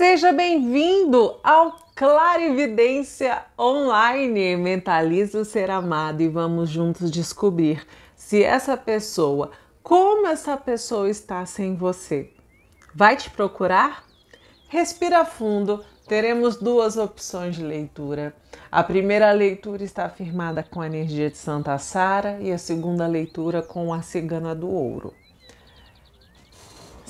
Seja bem-vindo ao Clarividência Online. Mentalize o ser amado e vamos juntos descobrir se essa pessoa, como essa pessoa está sem você. Vai te procurar? Respira fundo, teremos duas opções de leitura. A primeira leitura está firmada com a energia de Santa Sara e a segunda leitura com a Cigana do Ouro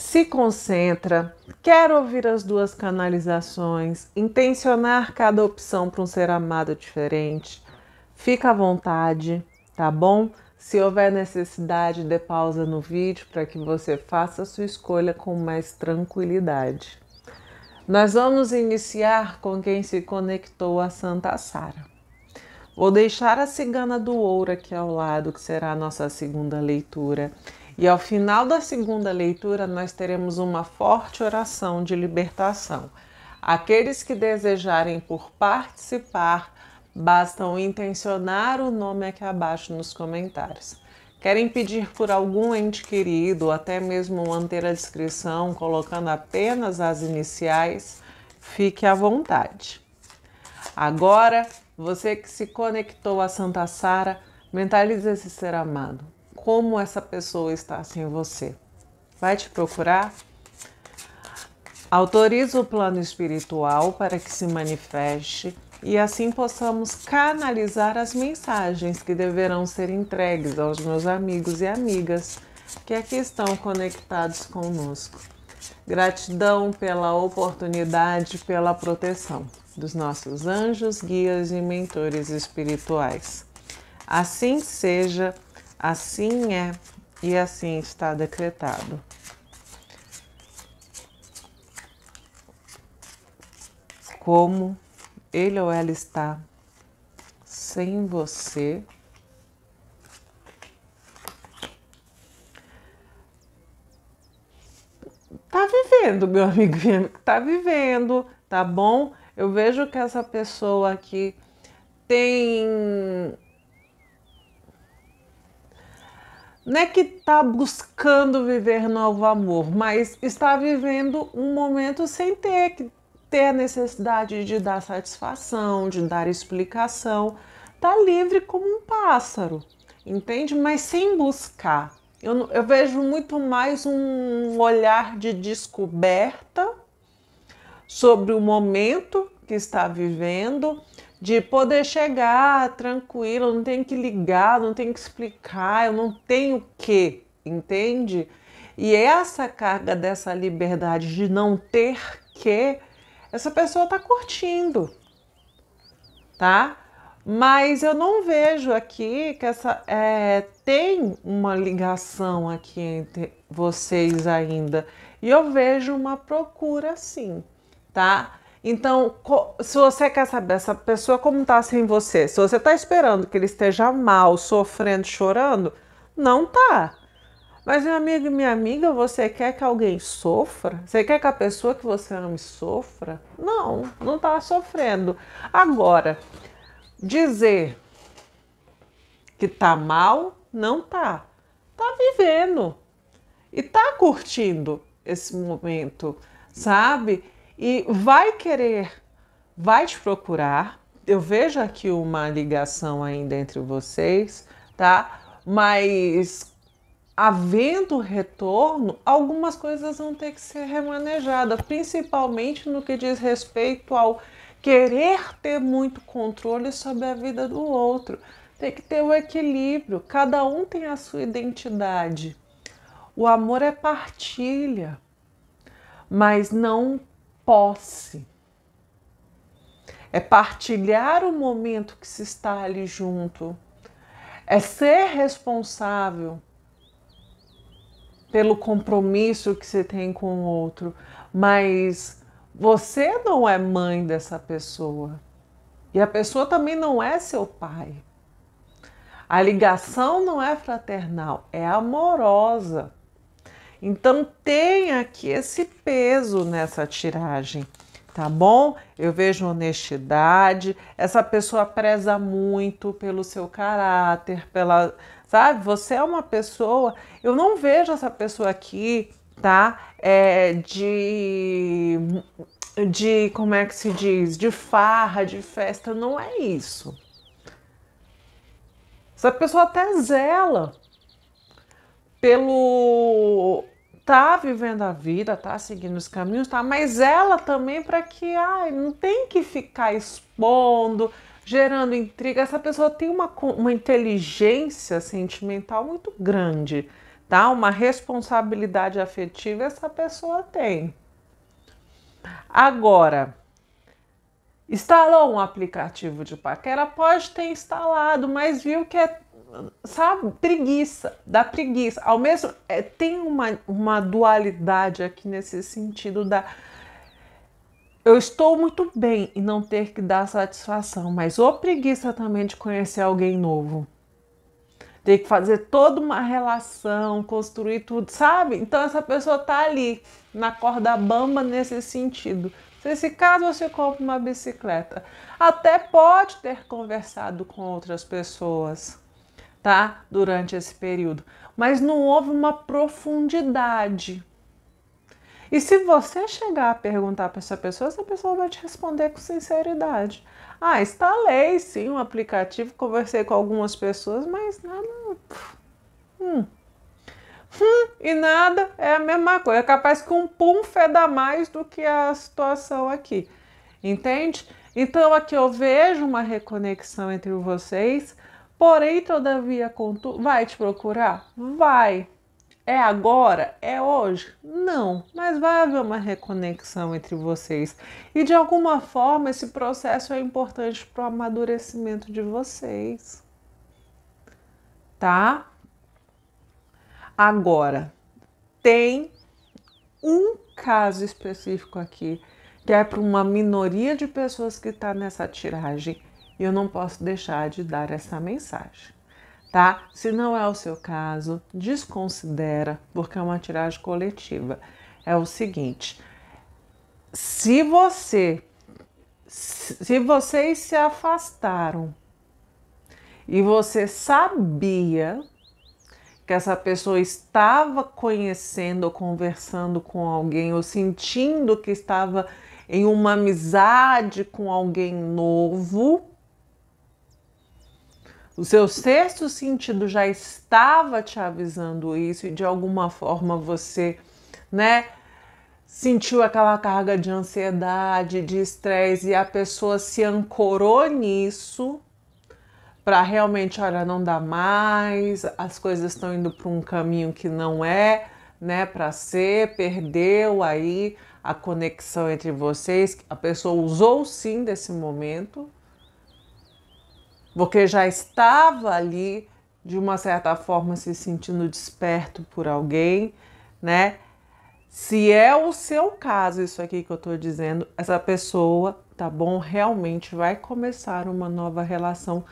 se concentra, quer ouvir as duas canalizações, intencionar cada opção para um ser amado diferente. Fica à vontade, tá bom? Se houver necessidade, dê pausa no vídeo para que você faça a sua escolha com mais tranquilidade. Nós vamos iniciar com quem se conectou a Santa Sara. Vou deixar a cigana do ouro aqui ao lado, que será a nossa segunda leitura. E ao final da segunda leitura, nós teremos uma forte oração de libertação. Aqueles que desejarem por participar, bastam intencionar o nome aqui abaixo nos comentários. Querem pedir por algum ente querido, ou até mesmo manter a descrição colocando apenas as iniciais? Fique à vontade. Agora, você que se conectou a Santa Sara, mentalize esse ser amado como essa pessoa está sem você. Vai te procurar? Autoriza o plano espiritual para que se manifeste e assim possamos canalizar as mensagens que deverão ser entregues aos meus amigos e amigas que aqui estão conectados conosco. Gratidão pela oportunidade, pela proteção dos nossos anjos, guias e mentores espirituais. Assim seja. Assim é e assim está decretado. Como ele ou ela está sem você, tá vivendo, meu amigo, tá vivendo, tá bom? Eu vejo que essa pessoa aqui tem não é que está buscando viver novo amor, mas está vivendo um momento sem ter que ter a necessidade de dar satisfação, de dar explicação, está livre como um pássaro, entende? Mas sem buscar. Eu, eu vejo muito mais um olhar de descoberta sobre o momento que está vivendo de poder chegar tranquilo, não tenho que ligar, não tenho que explicar, eu não tenho que, entende? E essa carga dessa liberdade de não ter que, essa pessoa tá curtindo, tá? Mas eu não vejo aqui que essa é, tem uma ligação aqui entre vocês ainda. E eu vejo uma procura sim, tá? Então, se você quer saber essa pessoa como está sem você, se você está esperando que ele esteja mal, sofrendo, chorando, não tá. Mas, meu amigo e minha amiga, você quer que alguém sofra? Você quer que a pessoa que você ama sofra? Não, não está sofrendo. Agora, dizer que está mal, não tá. está vivendo e está curtindo esse momento, sabe? e vai querer, vai te procurar. Eu vejo aqui uma ligação ainda entre vocês, tá? Mas havendo retorno, algumas coisas vão ter que ser remanejadas, principalmente no que diz respeito ao querer ter muito controle sobre a vida do outro. Tem que ter o um equilíbrio, cada um tem a sua identidade. O amor é partilha, mas não posse. É partilhar o momento que se está ali junto. É ser responsável pelo compromisso que você tem com o outro, mas você não é mãe dessa pessoa. E a pessoa também não é seu pai. A ligação não é fraternal, é amorosa. Então tem aqui esse peso nessa tiragem, tá bom? Eu vejo honestidade, essa pessoa preza muito pelo seu caráter, pela, sabe? Você é uma pessoa, eu não vejo essa pessoa aqui, tá? É de de como é que se diz, de farra, de festa, não é isso. Essa pessoa até zela pelo tá vivendo a vida, tá seguindo os caminhos, tá, mas ela também para que ai, não tem que ficar expondo, gerando intriga. Essa pessoa tem uma, uma inteligência sentimental muito grande, tá? Uma responsabilidade afetiva essa pessoa tem. Agora, instalou um aplicativo de paquera, pode ter instalado, mas viu que é sabe, preguiça, da preguiça. Ao mesmo é, tem uma, uma dualidade aqui nesse sentido da eu estou muito bem e não ter que dar satisfação, mas ou preguiça também de conhecer alguém novo. Ter que fazer toda uma relação, construir tudo, sabe? Então essa pessoa tá ali na corda bamba nesse sentido. Nesse caso, você compra uma bicicleta. Até pode ter conversado com outras pessoas, tá? Durante esse período. Mas não houve uma profundidade. E se você chegar a perguntar para essa pessoa, essa pessoa vai te responder com sinceridade. Ah, instalei sim um aplicativo, conversei com algumas pessoas, mas nada. Hum. Hum, e nada é a mesma coisa. É capaz que um pum feda mais do que a situação aqui. Entende? Então aqui eu vejo uma reconexão entre vocês, Porém, todavia, vai te procurar? Vai. É agora? É hoje? Não, mas vai haver uma reconexão entre vocês. E de alguma forma, esse processo é importante para o amadurecimento de vocês. Tá? Agora, tem um caso específico aqui que é para uma minoria de pessoas que está nessa tiragem e eu não posso deixar de dar essa mensagem, tá? Se não é o seu caso, desconsidera, porque é uma tiragem coletiva. É o seguinte: se você se vocês se afastaram e você sabia que essa pessoa estava conhecendo ou conversando com alguém ou sentindo que estava em uma amizade com alguém novo, o seu sexto sentido já estava te avisando isso e de alguma forma você, né, sentiu aquela carga de ansiedade, de estresse e a pessoa se ancorou nisso para realmente, olha, não dá mais, as coisas estão indo para um caminho que não é, né, para ser, perdeu aí a conexão entre vocês, a pessoa usou sim desse momento, porque já estava ali de uma certa forma se sentindo desperto por alguém, né? Se é o seu caso, isso aqui que eu tô dizendo, essa pessoa, tá bom, realmente vai começar uma nova relação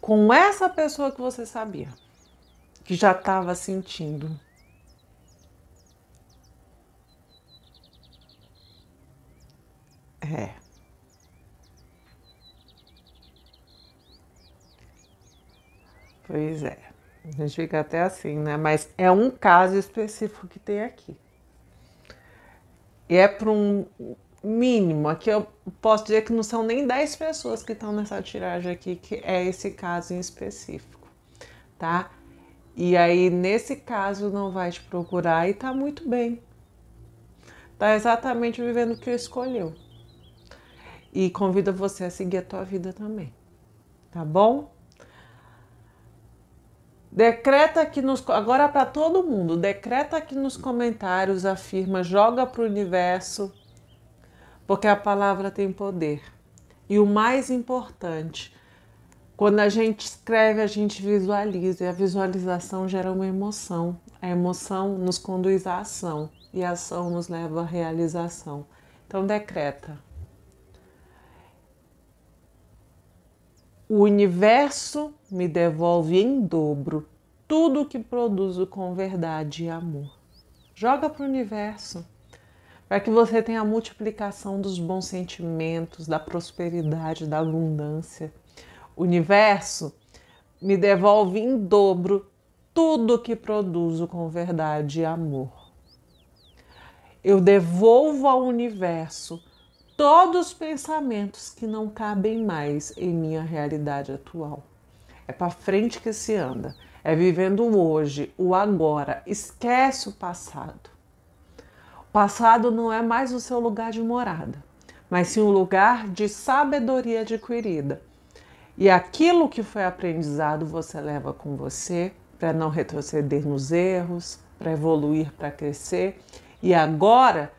com essa pessoa que você sabia, que já estava sentindo. É. Pois é. A gente fica até assim, né? Mas é um caso específico que tem aqui. E é para um mínimo, aqui eu posso dizer que não são nem 10 pessoas que estão nessa tiragem aqui, que é esse caso em específico, tá? E aí, nesse caso, não vai te procurar e tá muito bem. Tá exatamente vivendo o que escolheu. E convido você a seguir a tua vida também, tá bom? Decreta que nos. Agora é para todo mundo, decreta aqui nos comentários, afirma, joga para o universo, porque a palavra tem poder. E o mais importante, quando a gente escreve, a gente visualiza, e a visualização gera uma emoção. A emoção nos conduz à ação, e a ação nos leva à realização. Então, decreta. O universo me devolve em dobro tudo o que produzo com verdade e amor. Joga para o universo, para que você tenha a multiplicação dos bons sentimentos, da prosperidade, da abundância. O universo me devolve em dobro tudo o que produzo com verdade e amor. Eu devolvo ao universo todos os pensamentos que não cabem mais em minha realidade atual. É para frente que se anda, é vivendo o hoje, o agora, esquece o passado. O passado não é mais o seu lugar de morada, mas sim um lugar de sabedoria adquirida. E aquilo que foi aprendizado você leva com você para não retroceder nos erros, para evoluir, para crescer. E agora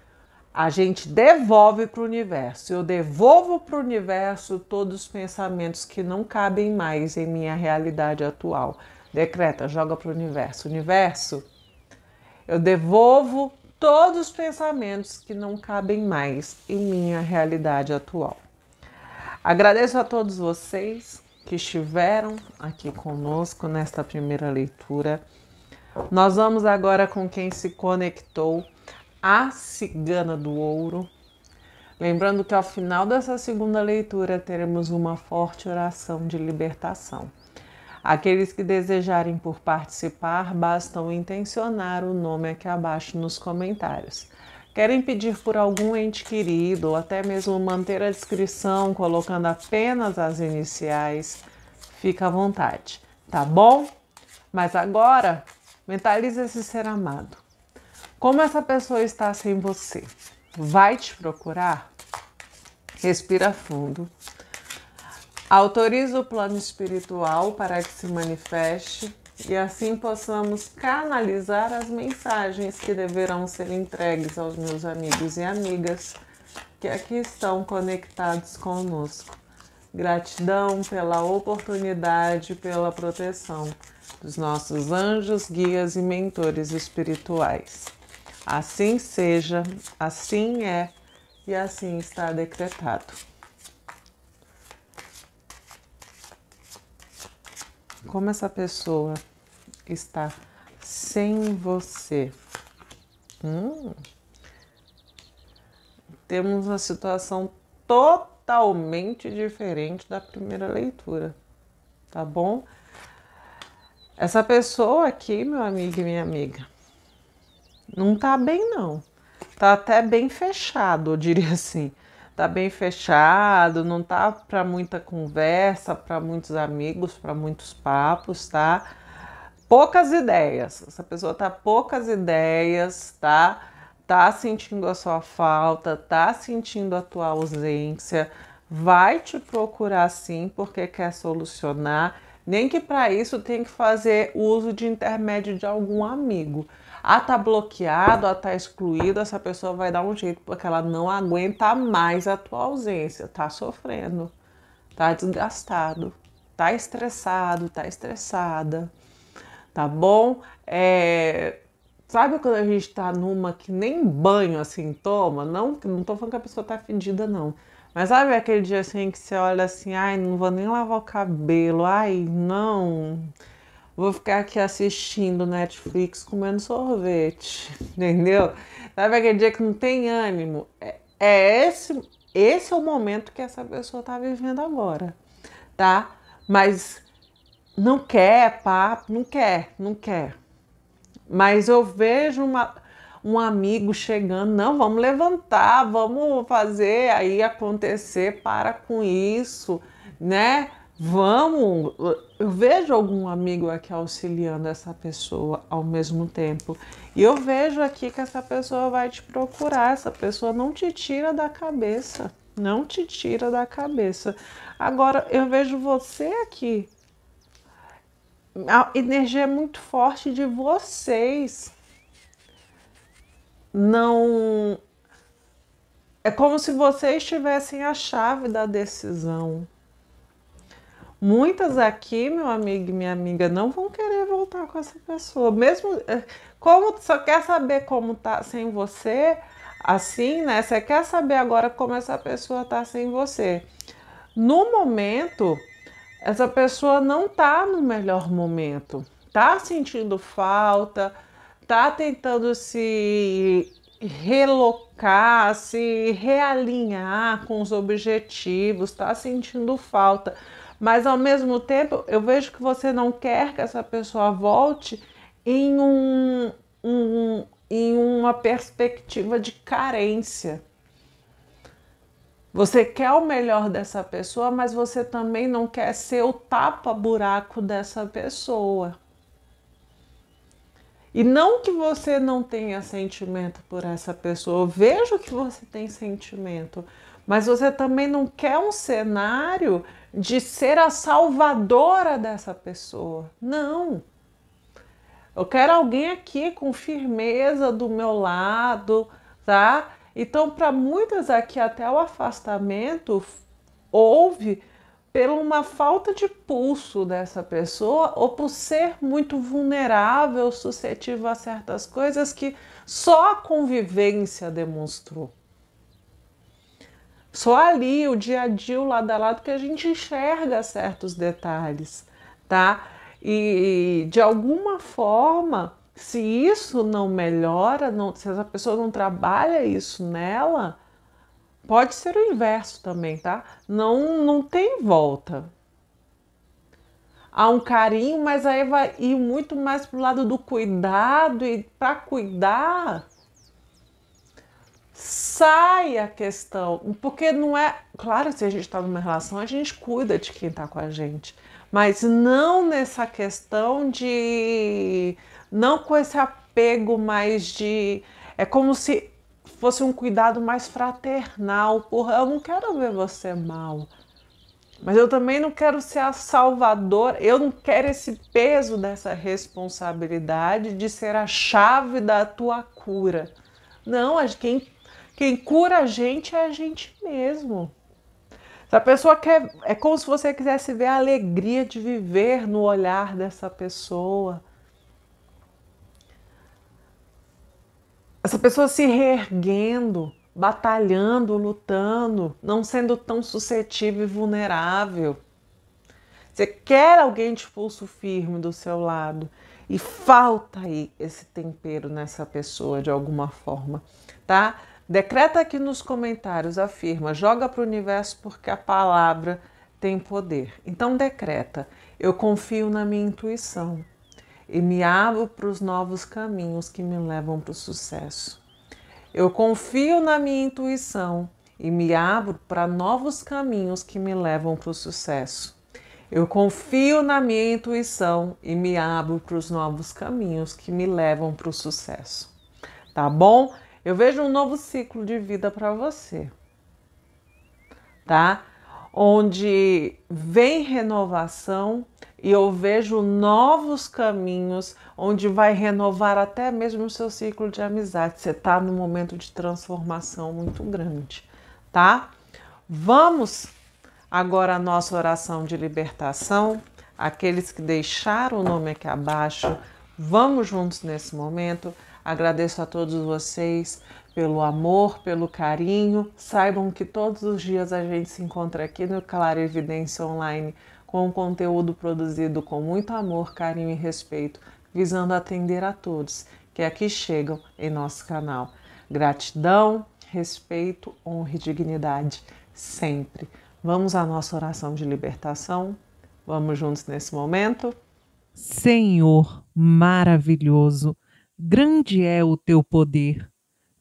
a gente devolve para o universo. Eu devolvo para o universo todos os pensamentos que não cabem mais em minha realidade atual. Decreta, joga para o universo. Universo, eu devolvo todos os pensamentos que não cabem mais em minha realidade atual. Agradeço a todos vocês que estiveram aqui conosco nesta primeira leitura. Nós vamos agora com quem se conectou a Cigana do Ouro. Lembrando que ao final dessa segunda leitura teremos uma forte oração de libertação. Aqueles que desejarem por participar, bastam intencionar o nome aqui abaixo nos comentários. Querem pedir por algum ente querido ou até mesmo manter a descrição colocando apenas as iniciais? Fica à vontade, tá bom? Mas agora, mentalize esse ser amado. Como essa pessoa está sem você? Vai te procurar? Respira fundo. Autoriza o plano espiritual para que se manifeste e assim possamos canalizar as mensagens que deverão ser entregues aos meus amigos e amigas que aqui estão conectados conosco. Gratidão pela oportunidade, pela proteção dos nossos anjos, guias e mentores espirituais. Assim seja, assim é e assim está decretado. Como essa pessoa está sem você? Hum. Temos uma situação totalmente diferente da primeira leitura, tá bom? Essa pessoa aqui, meu amigo e minha amiga, não tá bem não. Tá até bem fechado, eu diria assim. Tá bem fechado, não tá para muita conversa, para muitos amigos, para muitos papos, tá? Poucas ideias. Essa pessoa tá poucas ideias, tá? Tá sentindo a sua falta, tá sentindo a tua ausência, vai te procurar sim porque quer solucionar, nem que para isso tenha que fazer uso de intermédio de algum amigo a ah, tá bloqueado, a ah, tá excluído, essa pessoa vai dar um jeito, porque ela não aguenta mais a tua ausência, tá sofrendo, tá desgastado, tá estressado, tá estressada, tá bom? É, Sabe quando a gente tá numa que nem banho assim toma? Não, não tô falando que a pessoa tá fedida, não. Mas sabe aquele dia assim que você olha assim, ai, não vou nem lavar o cabelo, ai, não vou ficar aqui assistindo Netflix comendo sorvete, entendeu? Sabe aquele dia que não tem ânimo? É, é esse, esse é o momento que essa pessoa tá vivendo agora, tá? Mas não quer papo, não quer, não quer. Mas eu vejo uma, um amigo chegando, não, vamos levantar, vamos fazer aí acontecer, para com isso, né? Vamos, eu vejo algum amigo aqui auxiliando essa pessoa ao mesmo tempo. E eu vejo aqui que essa pessoa vai te procurar, essa pessoa não te tira da cabeça, não te tira da cabeça. Agora eu vejo você aqui. A energia é muito forte de vocês. Não é como se vocês tivessem a chave da decisão Muitas aqui, meu amigo e minha amiga, não vão querer voltar com essa pessoa. Mesmo eh, como só quer saber como tá sem você, assim, né? Você quer saber agora como essa pessoa tá sem você. No momento, essa pessoa não tá no melhor momento. Tá sentindo falta, tá tentando se relocar, se realinhar com os objetivos, tá sentindo falta mas ao mesmo tempo, eu vejo que você não quer que essa pessoa volte em, um, um em uma perspectiva de carência. Você quer o melhor dessa pessoa, mas você também não quer ser o tapa-buraco dessa pessoa. E não que você não tenha sentimento por essa pessoa, eu vejo que você tem sentimento, mas você também não quer um cenário de ser a salvadora dessa pessoa. Não. Eu quero alguém aqui com firmeza do meu lado, tá? Então, para muitas aqui, até o afastamento houve pela uma falta de pulso dessa pessoa ou por ser muito vulnerável, suscetível a certas coisas que só a convivência demonstrou. Só ali, o dia a dia, o lado a lado, que a gente enxerga certos detalhes, tá? E, de alguma forma, se isso não melhora, não, se essa pessoa não trabalha isso nela, pode ser o inverso também, tá? Não, não tem volta. Há um carinho, mas aí vai ir muito mais pro lado do cuidado e para cuidar sai a questão, porque não é. Claro, se a gente está numa relação, a gente cuida de quem está com a gente, mas não nessa questão de. Não com esse apego mais de. É como se fosse um cuidado mais fraternal. Porra, eu não quero ver você mal. Mas eu também não quero ser a salvadora, eu não quero esse peso dessa responsabilidade de ser a chave da tua cura. Não, quem quem cura a gente é a gente mesmo. Se a pessoa quer. É como se você quisesse ver a alegria de viver no olhar dessa pessoa. Essa pessoa se reerguendo, batalhando, lutando, não sendo tão suscetível e vulnerável. Você quer alguém de pulso firme do seu lado e falta aí esse tempero nessa pessoa de alguma forma, tá? Decreta aqui nos comentários, afirma, joga para o universo porque a palavra tem poder. Então decreta, eu confio na minha intuição e me abro para os novos caminhos que me levam para o sucesso. Eu confio na minha intuição e me abro para novos caminhos que me levam para o sucesso. Eu confio na minha intuição e me abro para os novos caminhos que me levam para o sucesso. Tá bom? Eu vejo um novo ciclo de vida para você, tá? Onde vem renovação e eu vejo novos caminhos, onde vai renovar até mesmo o seu ciclo de amizade. Você está num momento de transformação muito grande, tá? Vamos agora à nossa oração de libertação. Aqueles que deixaram o nome aqui abaixo, vamos juntos nesse momento. Agradeço a todos vocês pelo amor, pelo carinho. Saibam que todos os dias a gente se encontra aqui no Claro Evidência Online com um conteúdo produzido com muito amor, carinho e respeito, visando atender a todos que aqui chegam em nosso canal. Gratidão, respeito, honra e dignidade sempre. Vamos à nossa oração de libertação? Vamos juntos nesse momento? Senhor maravilhoso, Grande é o teu poder.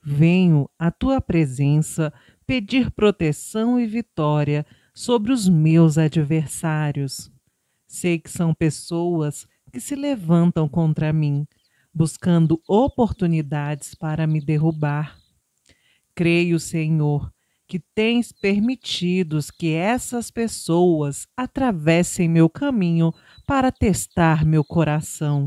Venho à tua presença pedir proteção e vitória sobre os meus adversários. Sei que são pessoas que se levantam contra mim, buscando oportunidades para me derrubar. Creio, Senhor, que tens permitido que essas pessoas atravessem meu caminho para testar meu coração.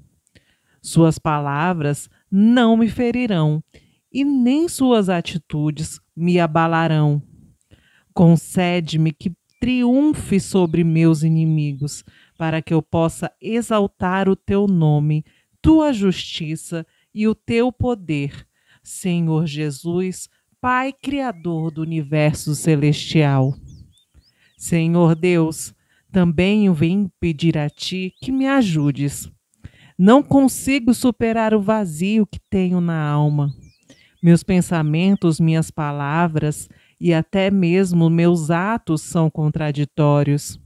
Suas palavras não me ferirão, e nem suas atitudes me abalarão. Concede-me que triunfe sobre meus inimigos, para que eu possa exaltar o teu nome, tua justiça e o teu poder. Senhor Jesus, Pai Criador do universo celestial. Senhor Deus, também eu venho pedir a Ti que me ajudes não consigo superar o vazio que tenho na alma. Meus pensamentos, minhas palavras e até mesmo meus atos são contraditórios.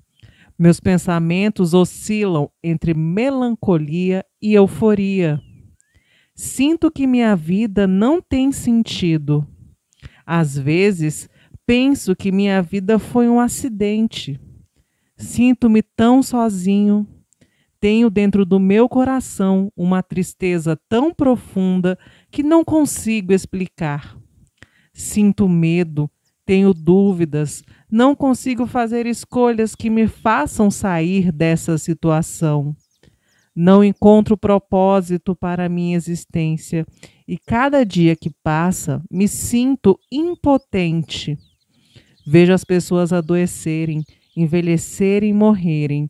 Meus pensamentos oscilam entre melancolia e euforia. Sinto que minha vida não tem sentido. Às vezes, penso que minha vida foi um acidente. Sinto-me tão sozinho tenho dentro do meu coração uma tristeza tão profunda que não consigo explicar. Sinto medo, tenho dúvidas, não consigo fazer escolhas que me façam sair dessa situação. Não encontro propósito para a minha existência e cada dia que passa me sinto impotente. Vejo as pessoas adoecerem, envelhecerem e morrerem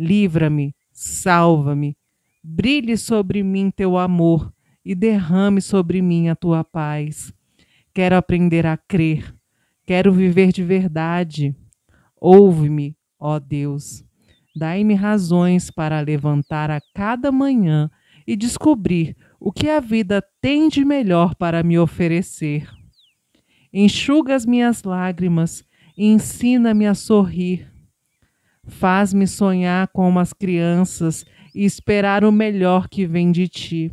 livra-me, salva-me. Brilhe sobre mim teu amor e derrame sobre mim a tua paz. Quero aprender a crer, quero viver de verdade. Ouve-me, ó Deus. Dai-me razões para levantar a cada manhã e descobrir o que a vida tem de melhor para me oferecer. Enxuga as minhas lágrimas e ensina-me a sorrir. Faz-me sonhar como as crianças e esperar o melhor que vem de ti.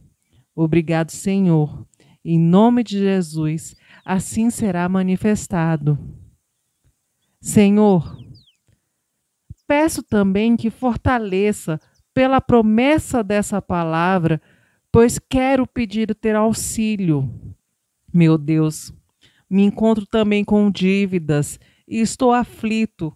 Obrigado, Senhor. Em nome de Jesus, assim será manifestado. Senhor, peço também que fortaleça pela promessa dessa palavra, pois quero pedir ter auxílio. Meu Deus, me encontro também com dívidas e estou aflito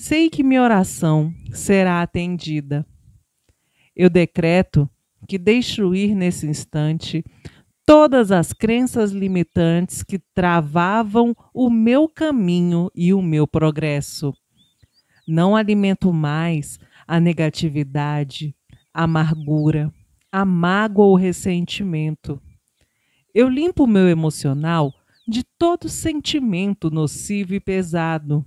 Sei que minha oração será atendida. Eu decreto que deixo ir nesse instante todas as crenças limitantes que travavam o meu caminho e o meu progresso. Não alimento mais a negatividade, a amargura, a mágoa ou ressentimento. Eu limpo o meu emocional de todo sentimento nocivo e pesado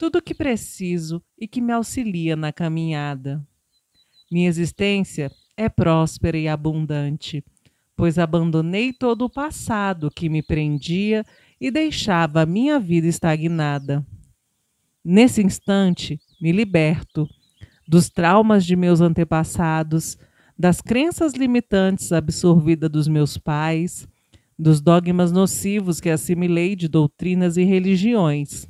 tudo o que preciso e que me auxilia na caminhada. Minha existência é próspera e abundante, pois abandonei todo o passado que me prendia e deixava a minha vida estagnada. Nesse instante, me liberto dos traumas de meus antepassados, das crenças limitantes absorvidas dos meus pais, dos dogmas nocivos que assimilei de doutrinas e religiões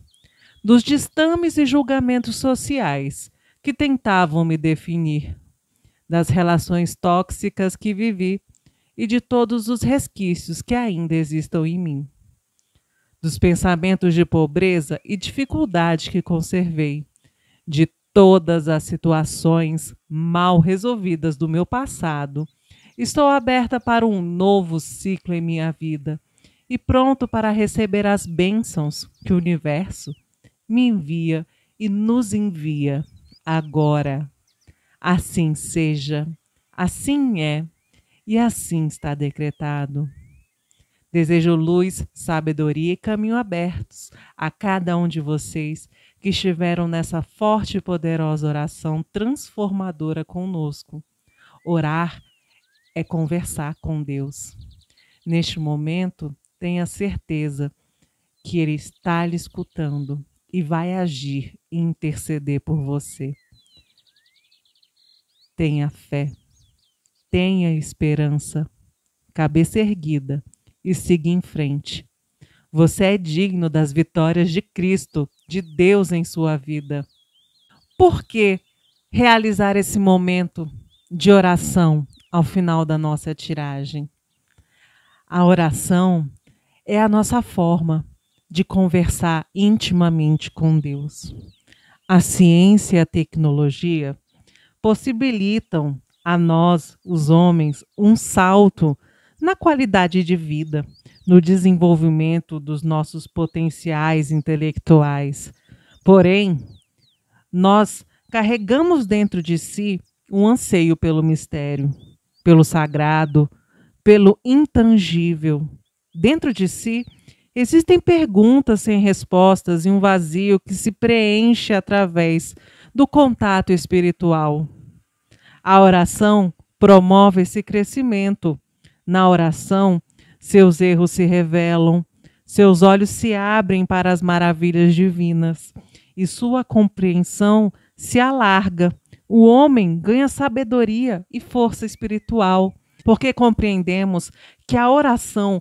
dos distames e julgamentos sociais que tentavam me definir, das relações tóxicas que vivi e de todos os resquícios que ainda existam em mim, dos pensamentos de pobreza e dificuldade que conservei, de todas as situações mal resolvidas do meu passado. Estou aberta para um novo ciclo em minha vida e pronto para receber as bênçãos que o universo me envia e nos envia agora. Assim seja, assim é e assim está decretado. Desejo luz, sabedoria e caminho abertos a cada um de vocês que estiveram nessa forte e poderosa oração transformadora conosco. Orar é conversar com Deus. Neste momento, tenha certeza que Ele está lhe escutando e vai agir e interceder por você. Tenha fé, tenha esperança, cabeça erguida e siga em frente. Você é digno das vitórias de Cristo, de Deus em sua vida. Por que realizar esse momento de oração ao final da nossa tiragem? A oração é a nossa forma de conversar intimamente com Deus. A ciência e a tecnologia possibilitam a nós, os homens, um salto na qualidade de vida, no desenvolvimento dos nossos potenciais intelectuais. Porém, nós carregamos dentro de si um anseio pelo mistério, pelo sagrado, pelo intangível. Dentro de si, Existem perguntas sem respostas e um vazio que se preenche através do contato espiritual. A oração promove esse crescimento. Na oração, seus erros se revelam, seus olhos se abrem para as maravilhas divinas e sua compreensão se alarga. O homem ganha sabedoria e força espiritual, porque compreendemos que a oração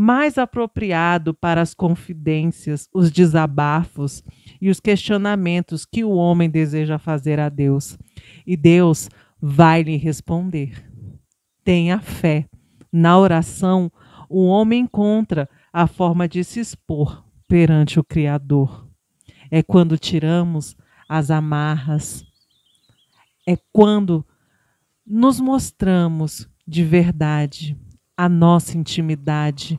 mais apropriado para as confidências, os desabafos e os questionamentos que o homem deseja fazer a Deus. E Deus vai lhe responder. Tenha fé. Na oração, o homem encontra a forma de se expor perante o Criador. É quando tiramos as amarras, é quando nos mostramos de verdade a nossa intimidade